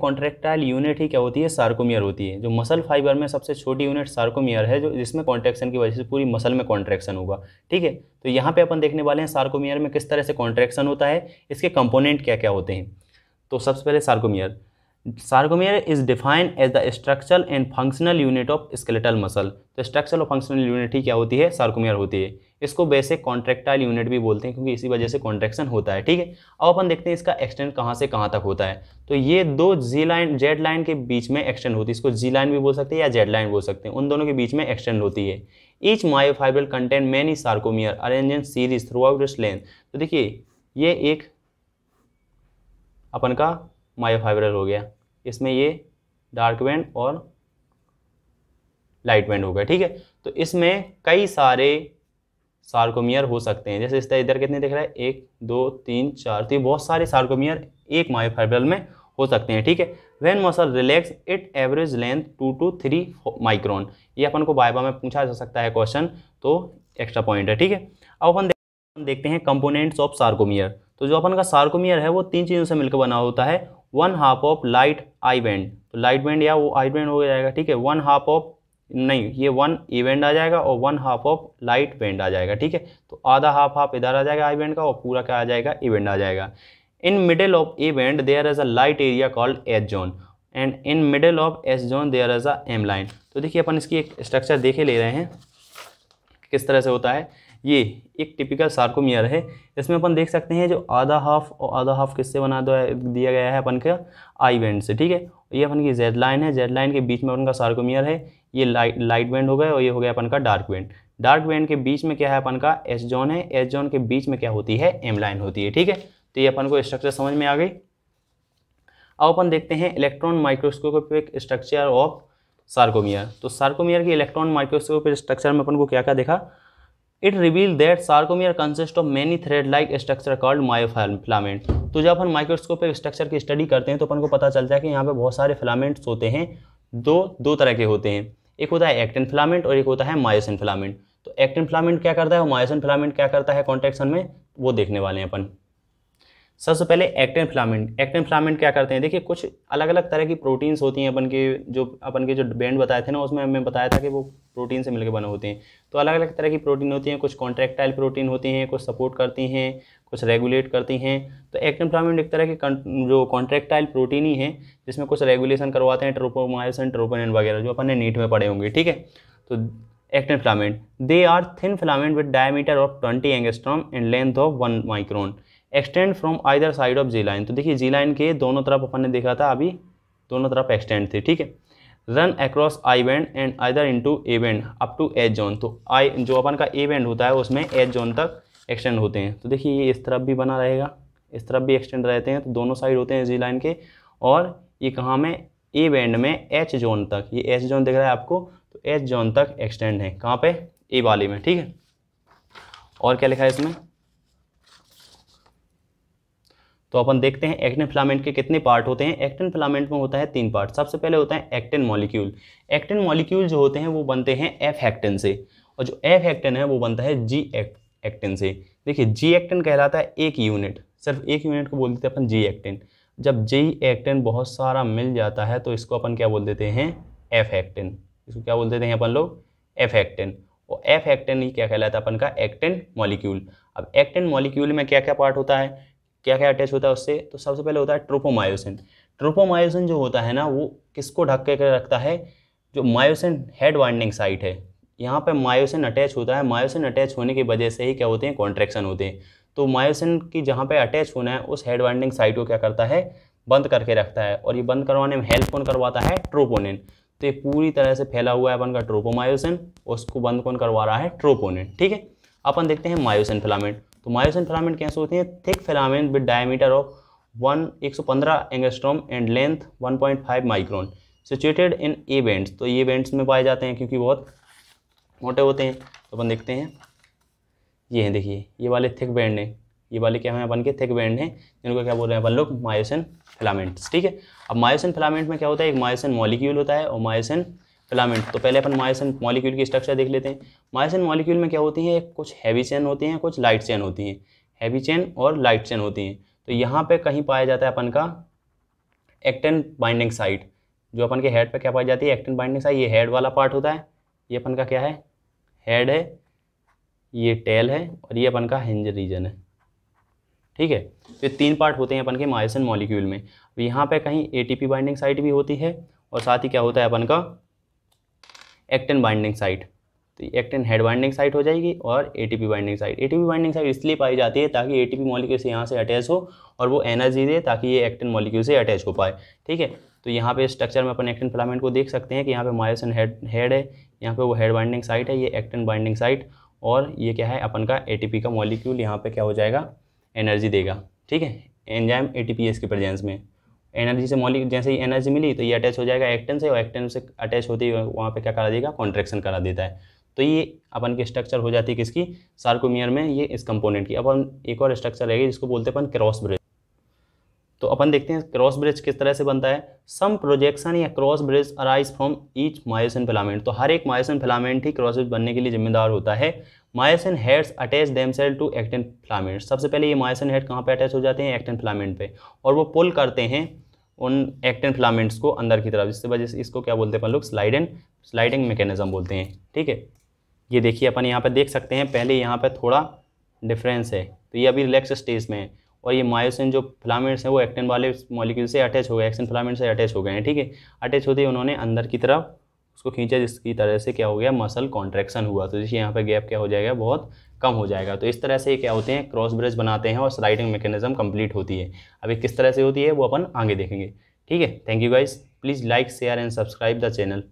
contractile unit ही क्या होती है सार्कोमियर होती है जो मसल फाइबर में सबसे छोटी यूनिट सार्कोमियर है जो जिसमें कॉन्ट्रेक्शन की वजह से पूरी मसल में कॉन्ट्रेक्शन होगा ठीक है तो यहाँ पे अपन देखने वाले हैं सार्कोमियर में किस तरह से कॉन्ट्रेक्शन होता है इसके कंपोनेंट क्या क्या होते हैं तो सबसे पहले sarcomere sarcomere is defined as the structural and functional unit of skeletal muscle तो स्ट्रक्चरल और फंक्शनल यूनिट ही क्या होती है सार्गोमियर होती है इसको वैसे कॉन्ट्रेक्टाइल यूनिट भी बोलते हैं क्योंकि इसी वजह से कॉन्ट्रेक्शन होता है ठीक है अब अपन देखते हैं इसका एक्सटेंड कहाँ से कहाँ तक होता है तो ये दो जी लाइन जेड लाइन के बीच में एक्सटेंड होती है इसको जी लाइन भी बोल सकते हैं या जेड लाइन बोल सकते हैं उन दोनों के बीच में एक्सटेंड होती है each myofibril content many sarcomere arrange in series throughout this length तो देखिए ये एक अपन का मायोफाइब्रल हो गया इसमें ये डार्क बैंड और लाइट बैंड हो गया ठीक है तो इसमें कई सारे सार्कोमियर हो सकते हैं जैसे इस तरह इधर कितने दिख रहा है एक दो तीन चार तो बहुत सारे सार्कोमियर एक मायोफाइब्रल में हो सकते हैं ठीक है when muscle relax it average length two to three micron ये अपन को बाइबा में पूछा जा सकता है क्वेश्चन तो एक्स्ट्रा पॉइंट है ठीक है अब अपन देखते हैं कंपोनेंट्स ऑफ सार्कोमियर तो जो अपन का सार्कोमियर है वो तीन चीज़ों से मिलकर बना होता है one half of light I band तो लाइट बैंड या वो आई बैंड हो जाएगा ठीक है वन हाफ ऑफ नहीं ये वन इवेंट आ जाएगा और one half of light band आ जाएगा ठीक है तो आधा हाफ हाफ इधर आ जाएगा आई बैंड का और पूरा क्या आ जाएगा इवेंट आ जाएगा in middle of event there is a light area called H zone and in middle of S zone there is a M line तो देखिए अपन इसकी एक स्ट्रक्चर देखे ले रहे हैं किस तरह से होता है ये एक टिपिकल सार्कोमियर है इसमें अपन देख सकते हैं जो आधा हाफ और आधा हाफ किससे बना दिया गया है अपन का आई बैंड से ठीक है ये अपन की जेड लाइन है जेड लाइन के बीच में अपन का सार्कोमियर है ये लाइट लाइट बैंड हो गया और ये हो गया अपन का डार्क बैंड डार्क बैंड के बीच में क्या है अपन का एस जोन है एस जोन के बीच में क्या होती है एम लाइन होती है ठीक है तो ये अपन को स्ट्रक्चर समझ में आ गई अब अपन देखते हैं electron microscope structure of sarcomere तो सार्कोमियर के इलेक्ट्रॉन माइक्रोस्कोप स्ट्रक्चर में अपन को क्या क्या देखा it reveal that sarcomere consist of many thread like structure called myofilament तो जब अपन माइक्रोस्कोप स्ट्रक्चर की स्टडी करते हैं तो अपन को पता चलता है कि यहाँ पे बहुत सारे फिलामेंट्स होते हैं दो दो तरह के होते हैं एक होता है एक्टिन फिलामेंट और एक होता है मायोसिन फिलामेंट तो एक्टिन फिलामेंट क्या करता है और मायोसिन फिलामेंट क्या करता है कॉन्ट्रेक्शन में वो देखने वाले हैं अपन सबसे पहले एक्टिन फिलामेंट एक्टिन फिलामेंट क्या करते हैं देखिए कुछ अलग अलग तरह की प्रोटीन्स होती हैं अपन के जो अपन के जो बैंड बताए थे ना उसमें हमें बताया था कि वो प्रोटीन से मिलकर बने होते हैं तो अलग अलग तरह की प्रोटीन होती हैं कुछ कॉन्ट्रैक्टाइल प्रोटीन होती हैं कुछ सपोर्ट करती हैं कुछ रेगुलेट करती हैं तो एक्टिन फ्लामिन एक तरह की जो कॉन्ट्रैक्टाइल प्रोटीन ही हैं जिसमें कुछ रेगुलेशन करवाते हैं ट्रोपोमायोसिन ट्रोपोनिन वगैरह जो अपन ने नीट में पढ़े होंगे ठीक है तो actin filament they are thin filament with diameter of twenty angstrom and length of one micron extend from either side of Z line तो देखिए जी लाइन के दोनों तरफ अपन ने देखा था अभी दोनों तरफ एक्सटेंड थे ठीक है run across I band and either into A band up to H zone तो आई जो अपन का ए बैंड होता है उसमें एच जोन तक एक्सटेंड होते हैं तो देखिए ये इस तरफ भी बना रहेगा इस तरफ भी एक्सटेंड रहते हैं तो दोनों साइड होते हैं जी लाइन के और ये कहाँ में ए बैंड में एच जोन तक ये एच जोन दिख रहा है आपको तो एच जोन तक एक्सटेंड है कहाँ पे ए वाले में ठीक है और क्या लिखा है इसमें तो अपन देखते हैं एक्टिन फिलामेंट के कितने पार्ट होते हैं एक्टिन फिलामेंट में होता है तीन पार्ट सबसे पहले होता है एक्टिन मॉलिक्यूल एक्टिन मॉलिक्यूल जो होते हैं वो बनते हैं एफ हेक्टिन से और जो एफ हेक्टिन है वो बनता है जी एक्टिन से देखिए जी एक्टिन कहलाता है एक यूनिट सिर्फ एक यूनिट को बोल देते हैं अपन जी एक्टिन जब जी एक्टिन बहुत सारा मिल जाता है तो इसको अपन क्या बोल देते हैं एफ एक्टिन इसको क्या बोल देते हैं अपन लोग एफ एक्टिन और एफ एक्टिन ही क्या कहलाता है अपन का एक्टिन मॉलिक्यूल अब एक्टिन मॉलिक्यूल में क्या क्या पार्ट होता है क्या क्या अटैच होता है उससे तो सबसे पहले होता है ट्रोपोमायोसिन ट्रोपोमायोसिन जो होता है ना वो किसको ढक के रखता है जो मायोसिन हेड वाइंडिंग साइट है यहाँ पर मायोसिन अटैच होता है मायोसिन अटैच होने की वजह से ही क्या होते हैं कॉन्ट्रेक्शन होते हैं तो मायोसिन की जहाँ पे अटैच होना है उस हेड वाइंडिंग साइट को क्या करता है बंद करके रखता है और ये बंद करवाने में हेल्प कौन करवाता है ट्रोपोनिन तो ये पूरी तरह से फैला हुआ है अपन का ट्रोपोमायोसिन उसको बंद कौन करवा रहा है ट्रोपोनिन ठीक है अपन देखते हैं मायोसिन फिलामेंट तो मायोसिन फिलामेंट कैसे होते हैं thick filament with diameter of one एक सौ पंद्रह angstrom and length one point five micron situated in A bands तो ये बैंड्स में पाए जाते हैं क्योंकि बहुत मोटे होते हैं तो अपन देखते हैं ये हैं देखिए ये वाले थिक बैंड हैं ये वाले क्या हैं अपन के थिक बैंड हैं जिनको क्या बोल रहे हैं अपन लोग मायोसिन फिलामेंट्स ठीक है अब मायोसिन फिलामेंट में क्या होता है एक मायोसिन मॉलिक्यूल होता है और मायोसिन फिलामेंट तो पहले अपन मायोसिन मॉलिक्यूल की स्ट्रक्चर देख लेते हैं मायोसिन मॉलिक्यूल में क्या होती है कुछ हैवी चेन होती हैं कुछ लाइट चेन होती हैं हैवी चेन और लाइट चेन होती हैं तो यहाँ पे कहीं पाया जाता है अपन का एक्टेन बाइंडिंग साइट जो अपन के हेड पे क्या पाई जाती है एक्टेन बाइंडिंग साइट ये हेड वाला पार्ट होता है ये अपन का क्या है हेड है ये टेल है और ये अपन का हिंज रीजन है ठीक है तो ये तीन पार्ट होते हैं अपन के मायोसिन मॉलिक्यूल में यहाँ पे कहीं एटीपी बाइंडिंग साइट भी होती है और साथ ही क्या होता है अपन का एक्टिन बाइंडिंग साइट तो ये एक्टिन हेड बाइंडिंग साइट हो जाएगी और ATP binding site ATP binding site इसलिए पाई जाती है ताकि एटीपी मॉलिक्यूल से यहाँ से अटैच हो और वो एनर्जी दे ताकि ये एक्टिन मॉलिक्यूल से अटैच हो पाए ठीक है तो यहाँ पे स्ट्रक्चर में अपन एक्टिन फिलामेंट को देख सकते हैं कि यहाँ पे मायोसिन हेड हेड है यहाँ पे वो हेड बाइंडिंग साइट है ये एक्टिन बाइंडिंग साइट और ये क्या है अपन का पी का मॉलिक्यूल यहाँ पे क्या हो जाएगा एनर्जी देगा ठीक है एंजाइम एस के प्रेजेंस में एनर्जी से मॉलिक जैसे ही एनर्जी मिली तो ये अटैच हो जाएगा एक्टन से और एक्टन से अटैच होती है वहाँ पर क्या करा देगा कॉन्ट्रेक्शन करा देता है तो ये अपन की स्ट्रक्चर हो जाती है किसकी सार्कोमियर में ये इस कंपोनेंट की अपन एक और स्ट्रक्चर रहेगी जिसको बोलते हैं अपन क्रॉस ब्रिज तो अपन देखते हैं क्रॉस ब्रिज किस तरह से बनता है सम प्रोजेक्शन या cross bridge arise from each myosin filament तो हर एक मायोसिन फिलामेंट ही क्रॉस ब्रिज बनने के लिए जिम्मेदार होता है myosin heads attach themselves to actin filament सबसे पहले ये मायोसिन हेड कहाँ पे अटैच हो जाते हैं एक्टिन फिलामेंट पे और वो पुल करते हैं उन एक्टिन फिलामेंट्स को अंदर की तरफ जिससे वजह से इसको क्या बोलते हैं अपन लोग स्लाइड एंड स्लाइडिंग मैकेनिज्म बोलते हैं ठीक है ये देखिए अपन यहाँ पर देख सकते हैं पहले यहाँ पर थोड़ा डिफरेंस है तो ये अभी रिलैक्स स्टेज में है और ये मायोसिन जो फिलामेंट्स हैं वो एक्टिन वाले मॉलिक्यूल से अटैच हो गए एक्टिन फिलामेंट से अटैच हो गए हैं ठीक है अटैच होते ही उन्होंने अंदर की तरफ उसको खींचा जिसकी तरह से क्या हो गया मसल कॉन्ट्रैक्शन हुआ तो देखिए यहाँ पर गैप क्या हो जाएगा बहुत कम हो जाएगा तो इस तरह से ये क्या होते हैं क्रॉस ब्रिज बनाते हैं और स्लाइडिंग मैकेनिज्म कंप्लीट होती है अभी किस तरह से होती है वो अपन आगे देखेंगे ठीक है thank you guys please like share and subscribe the channel